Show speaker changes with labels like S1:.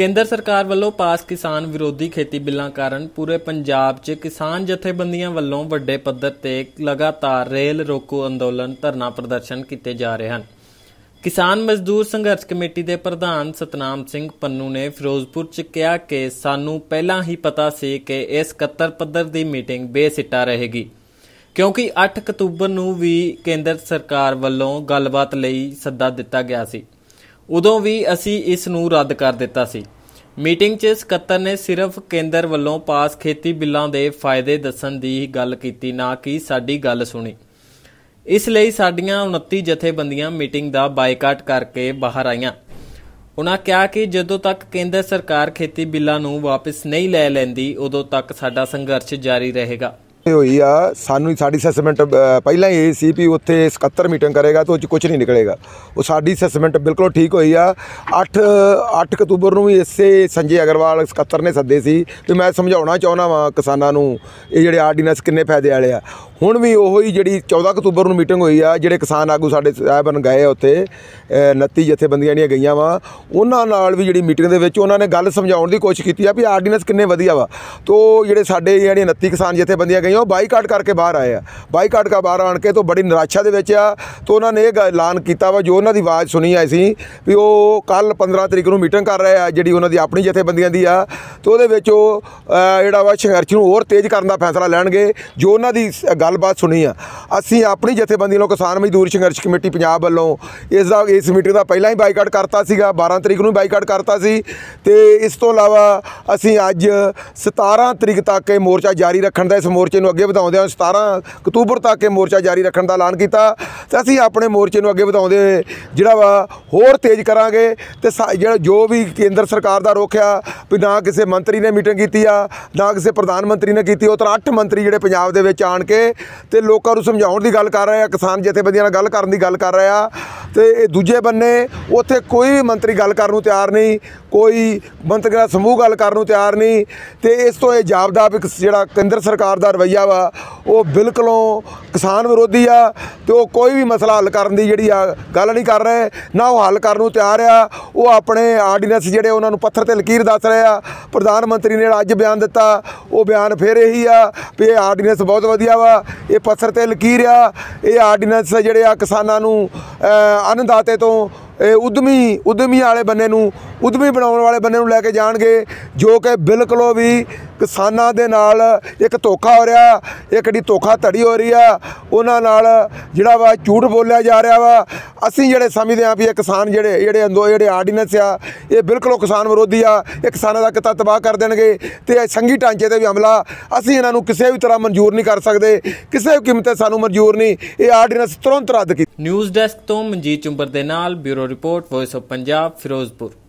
S1: ਕੇਂਦਰ ਸਰਕਾਰ ਵੱਲੋਂ ਪਾਸ ਕਿਸਾਨ ਵਿਰੋਧੀ ਖੇਤੀ ਬਿੱਲਾਂ ਕਾਰਨ ਪੂਰੇ ਪੰਜਾਬ 'ਚ ਕਿਸਾਨ ਜਥੇਬੰਦੀਆਂ ਵੱਲੋਂ ਵੱਡੇ ਪੱਧਰ ਤੇ ਲਗਾਤਾਰ ਰੇਲ ਰੋਕੋ ਅੰਦੋਲਨ ਧਰਨਾ ਪ੍ਰਦਰਸ਼ਨ ਕੀਤੇ ਜਾ ਰਹੇ ਹਨ ਕਿਸਾਨ ਮਜ਼ਦੂਰ ਸੰਘਰਸ਼ ਕਮੇਟੀ ਦੇ ਪ੍ਰਧਾਨ ਸਤਨਾਮ ਸਿੰਘ ਪੰਨੂ ਨੇ ਫਿਰੋਜ਼ਪੁਰ 'ਚ ਕਿਹਾ ਕਿ ਸਾਨੂੰ ਪਹਿਲਾਂ ਹੀ ਪਤਾ ਸੀ ਕਿ ਇਸ 71 ਪੱਧਰ ਦੀ ਮੀਟਿੰਗ ਬੇਸਿੱਟਾ ਰਹੇਗੀ ਕਿਉਂਕਿ 8 ਅਕਤੂਬਰ ਨੂੰ ਵੀ ਕੇਂਦਰ ਸਰਕਾਰ ਵੱਲੋਂ ਗੱਲਬਾਤ ਲਈ ਸੱਦਾ ਦਿੱਤਾ ਗਿਆ ਸੀ ਉਦੋਂ ਵੀ ਅਸੀਂ ਇਸ ਨੂੰ ਰੱਦ ਕਰ ਦਿੱਤਾ ਸੀ ਮੀਟਿੰਗ 'ਚ ਸਕੱਤਰ ਨੇ ਸਿਰਫ ਕੇਂਦਰ ਵੱਲੋਂ ਪਾਸ ਖੇਤੀ ਬਿੱਲਾਂ ਦੇ ਫਾਇਦੇ ਦੱਸਣ ਦੀ ਗੱਲ ਕੀਤੀ ਨਾ ਕਿ ਸਾਡੀ ਗੱਲ ਸੁਣੀ ਇਸ ਲਈ ਸਾਡੀਆਂ 29 ਜਥੇਬੰਦੀਆਂ ਮੀਟਿੰਗ ਦਾ ਬਾਈਕਾਟ ਕਰਕੇ ਬਾਹਰ ਆਈਆਂ ਉਹਨਾਂ ਕਿਹਾ ਕਿ ਜਦੋਂ ਤੱਕ ਕੇਂਦਰ ਸਰਕਾਰ ਖੇਤੀ ਬਿੱਲਾਂ ਨੂੰ ਵਾਪਸ ਨਹੀਂ ਲੈ ਲੈਂਦੀ ਉਦੋਂ ਤੱਕ ਸਾਡਾ ਸੰਘਰਸ਼ ਜਾਰੀ ਰਹੇਗਾ
S2: ਹੋਈ ਆ ਸਾਨੂੰ ਸਾਡੀ ਅਸੈਸਮੈਂਟ ਪਹਿਲਾਂ ਹੀ ਸੀ ਪੀ ਉੱਥੇ 77 ਮੀਟਿੰਗ ਕਰੇਗਾ ਤਾਂ ਉਹ ਚ ਕੁਝ ਨਹੀਂ ਨਿਕਲੇਗਾ ਉਹ ਸਾਡੀ ਅਸੈਸਮੈਂਟ ਬਿਲਕੁਲ ਠੀਕ ਹੋਈ ਆ 8 8 ਅਕਤੂਬਰ ਨੂੰ ਵੀ ਇਸੇ ਸੰਜੇ ਅਗਰਵਾਲ 77 ਨੇ ਸੱਦੇ ਸੀ ਤੇ ਮੈਂ ਸਮਝਾਉਣਾ ਚਾਹੁੰਦਾ ਵਾਂ ਕਿਸਾਨਾਂ ਨੂੰ ਇਹ ਜਿਹੜੇ ਆਰਡੀਨੈਂਸ ਕਿੰਨੇ ਫਾਇਦੇ ਵਾਲੇ ਆ ਹੁਣ ਵੀ ਉਹੋ ਹੀ ਜਿਹੜੀ 14 ਅਕਤੂਬਰ ਨੂੰ ਮੀਟਿੰਗ ਹੋਈ ਆ ਜਿਹੜੇ ਕਿਸਾਨ ਆਗੂ ਸਾਡੇ ਸਾਹਿਬਨ ਗਏ ਉੱਥੇ 29 ਜਥੇਬੰਦੀਆਂ ਨੇ ਗਈਆਂ ਵਾ ਉਹਨਾਂ ਨਾਲ ਵੀ ਜਿਹੜੀ ਮੀਟਿੰਗ ਦੇ ਵਿੱਚ ਉਹਨਾਂ ਨੇ ਗੱਲ ਸਮਝਾਉਣ ਦੀ ਕੋਸ਼ਿਸ਼ ਕੀਤੀ ਆ ਵੀ ਆਰਡੀਨੈਂਸ ਕਿੰਨੇ ਵਧੀਆ ਵਾ ਤੋਂ ਜਿਹੜੇ ਸਾਡੇ ਜਿਹੜੇ 29 ਕਿਸਾਨ ਜਥੇਬੰਦੀਆਂ ਨਹੀਂ ਉਹ ਬਾਈਕਾਟ ਕਰਕੇ ਬਾਹਰ ਆਏ ਆ ਬਾਈਕਾਟ ਕਾ ਬਾਹਰ ਆਣ ਕੇ ਤੋਂ ਬੜੀ ਨਿਰਾਸ਼ਾ ਦੇ ਵਿੱਚ ਆ ਤੋਂ ਉਹਨਾਂ ਨੇ ਇਹ ਐਲਾਨ ਕੀਤਾ ਵਾ ਜੋ ਉਹਨਾਂ ਦੀ ਆਵਾਜ਼ ਸੁਣੀ ਆਈ ਸੀ ਵੀ ਉਹ ਕੱਲ 15 ਤਰੀਕ ਨੂੰ ਮੀਟਿੰਗ ਕਰ ਰਹੇ ਆ ਜਿਹੜੀ ਉਹਨਾਂ ਦੀ ਆਪਣੀ ਜਥੇਬੰਦੀਆਂ ਦੀ ਆ ਤੋਂ ਉਹਦੇ ਵਿੱਚ ਉਹ ਜਿਹੜਾ ਵਾ ਸੰਘਰਸ਼ ਨੂੰ ਹੋਰ ਤੇਜ਼ ਕਰਨ ਦਾ ਫੈਸਲਾ ਲੈਣਗੇ ਜੋ ਉਹਨਾਂ ਦੀ ਗੱਲਬਾਤ ਸੁਣੀ ਆ ਅਸੀਂ ਆਪਣੀ ਜਥੇਬੰਦੀਆਂ ਨੂੰ ਕਿਸਾਨ ਮਜ਼ਦੂਰ ਸੰਘਰਸ਼ ਕਮੇਟੀ ਪੰਜਾਬ ਵੱਲੋਂ ਇਸ ਦਾ ਇਸ ਮੀਟਿੰਗ ਦਾ ਪਹਿਲਾਂ ਹੀ ਬਾਈਕਾਟ ਕਰਤਾ ਸੀਗਾ 12 ਤਰੀਕ ਨੂੰ ਬਾਈਕਾਟ ਕਰਤਾ ਸੀ ਤੇ ਇਸ ਤੋਂ ਇਲਾਵਾ ਅਸੀਂ ਅੱਜ 17 ਤਰੀਕ ਤੱਕ ਇਹ ਮੋਰਚਾ ਜਾਰੀ ਰੱਖਣ ਦਾ ਇਸ ਮੋਰਚੇ ਮੋਰਚੇ ਨੂੰ ਅੱਗੇ ਵਧਾਉਂਦੇ ਹਾਂ 17 ਅਕਤੂਬਰ ਤੱਕ ਇਹ ਮੋਰਚਾ ਜਾਰੀ ਰੱਖਣ ਦਾ ਐਲਾਨ ਕੀਤਾ ਤੇ ਅਸੀਂ ਆਪਣੇ ਮੋਰਚੇ ਨੂੰ ਅੱਗੇ ਵਧਾਉਂਦੇ ਹੋਏ ਜਿਹੜਾ ਵਾ ਹੋਰ ਤੇਜ਼ ਕਰਾਂਗੇ ਤੇ ਜਿਹੜਾ ਜੋ ਵੀ ਕੇਂਦਰ ਸਰਕਾਰ ਦਾ ਰੋਖ ਆ ਵੀ ਨਾ ਕਿਸੇ ਮੰਤਰੀ ਨੇ ਮੀਟਿੰਗ ਕੀਤੀ ਆ ਨਾ ਕਿਸੇ ਪ੍ਰਧਾਨ ਮੰਤਰੀ ਨੇ ਕੀਤੀ ਉਹ ਤਾਂ 8 ਮੰਤਰੀ ਜਿਹੜੇ ਪੰਜਾਬ ਦੇ ਵਿੱਚ ਆਣ ਕੇ ਤੇ ਲੋਕਾਂ ਨੂੰ ਸਮਝਾਉਣ ਦੀ ਗੱਲ ਕਰ ਰਹੇ ਆ ਕਿਸਾਨ ਜਥੇਬੰਦੀਆਂ ਨਾਲ ਗੱਲ ਕਰਨ ਦੀ ਗੱਲ ਕਰ ਰਹੇ ਆ ਤੇ ਇਹ ਦੂਜੇ ਬੰਨੇ ਉੱਥੇ ਕੋਈ ਵੀ ਮੰਤਰੀ ਗੱਲ ਕਰਨ ਨੂੰ ਤਿਆਰ ਨਹੀਂ ਕੋਈ ਮੰਤਰੀ ਦਾ ਸਮੂਹ ਗੱਲ ਕਰਨ ਨੂੰ ਤਿਆਰ ਨਹੀਂ ਤੇ ਇਸ ਤੋਂ ਇਹ ਜਾਬਦਾਬ ਇੱਕ ਜਿਹੜਾ ਕੇਂਦਰ ਸਰਕਾਰ ਦਾ ਰਵਈਆ ਵਾ ਉਹ ਬਿਲਕੁਲੋਂ ਕਿਸਾਨ ਵਿਰੋਧੀ ਆ ਤੇ ਉਹ ਕੋਈ ਵੀ ਮਸਲਾ ਹੱਲ ਕਰਨ ਦੀ ਜਿਹੜੀ ਆ ਗੱਲ ਨਹੀਂ ਕਰ ਰਹੇ ਨਾ ਉਹ ਹੱਲ ਕਰਨ ਨੂੰ ਤਿਆਰ ਆ ਉਹ ਆਪਣੇ ਆਰਡੀਨੈਂਸ ਜਿਹੜੇ ਉਹਨਾਂ ਨੂੰ ਪੱਥਰ ਤੇ ਲਕੀਰ ਦੱਸ ਰਹੇ ਆ ਪ੍ਰਧਾਨ ਮੰਤਰੀ ਨੇ ਅੱਜ ਬਿਆਨ ਦਿੱਤਾ ਉਹ ਬਿਆਨ ਫੇਰ ਇਹੀ ਆ ਵੀ ਇਹ ਆਰਡੀਨੈਂਸ ਬਹੁਤ ਵਧੀਆ ਵਾ ਇਹ ਪੱਥਰ ਤੇ ਲਕੀਰ ਆ ਇਹ ਆਰਡੀਨੈਂਸ ਜਿਹੜੇ ਆ ਕਿਸਾਨਾਂ ਨੂੰ ਅੰਨਦਾਤੇ ਤੋਂ ਉਦਮੀ ਉਦਮੀ ਵਾਲੇ ਬੰਨੇ ਨੂੰ ਉਦਮੀ ਬਣਾਉਣ ਵਾਲੇ ਬੰਦੇ ਨੂੰ ਲੈ ਕੇ ਜਾਣਗੇ ਜੋ ਕਿ ਬਿਲਕੁਲ ਵੀ ਕਿਸਾਨਾਂ ਦੇ ਨਾਲ ਇੱਕ ਧੋਖਾ ਹੋ ਰਿਹਾ ਇੱਕ ਢੀ ਧੋਖਾ ਧੜੀ ਹੋ ਰਹੀ ਆ ਉਹਨਾਂ ਨਾਲ ਜਿਹੜਾ ਵਾ ਝੂਠ ਬੋਲਿਆ ਜਾ ਰਿਹਾ ਵਾ ਅਸੀਂ ਜਿਹੜੇ ਸਮਝਦੇ ਆਂ ਵੀ ਇਹ ਕਿਸਾਨ ਜਿਹੜੇ ਜਿਹੜੇ ਅੰਦੋ ਜਿਹੜੇ ਆਰਡੀਨੈਂਸ ਆ ਇਹ ਬਿਲਕੁਲ ਕਿਸਾਨ ਵਿਰੋਧੀ ਆ ਇਹ ਕਿਸਾਨਾਂ ਦਾ ਕਿਤਾ ਤਬਾਹ ਕਰ ਦੇਣਗੇ ਤੇ ਇਹ ਸੰਗੀ ਢਾਂਚੇ ਤੇ ਵੀ ਹਮਲਾ ਅਸੀਂ ਇਹਨਾਂ ਨੂੰ ਕਿਸੇ ਵੀ ਤਰ੍ਹਾਂ ਮਨਜ਼ੂਰ ਨਹੀਂ ਕਰ ਸਕਦੇ ਕਿਸੇ ਵੀ ਕੀਮਤ ਤੇ ਸਾਨੂੰ ਮਨਜ਼ੂਰ ਨਹੀਂ ਇਹ ਆਰਡੀਨੈਂਸ ਤੁਰੰਤ ਰੱਦ
S1: ਕੀਤੀ ਨਿਊਜ਼ ਡੈਸਕ ਤੋਂ ਮਨਜੀਤ ਚੁੰਬਰ ਦੇ ਨਾਲ bureau report voice of Punjab Firozpur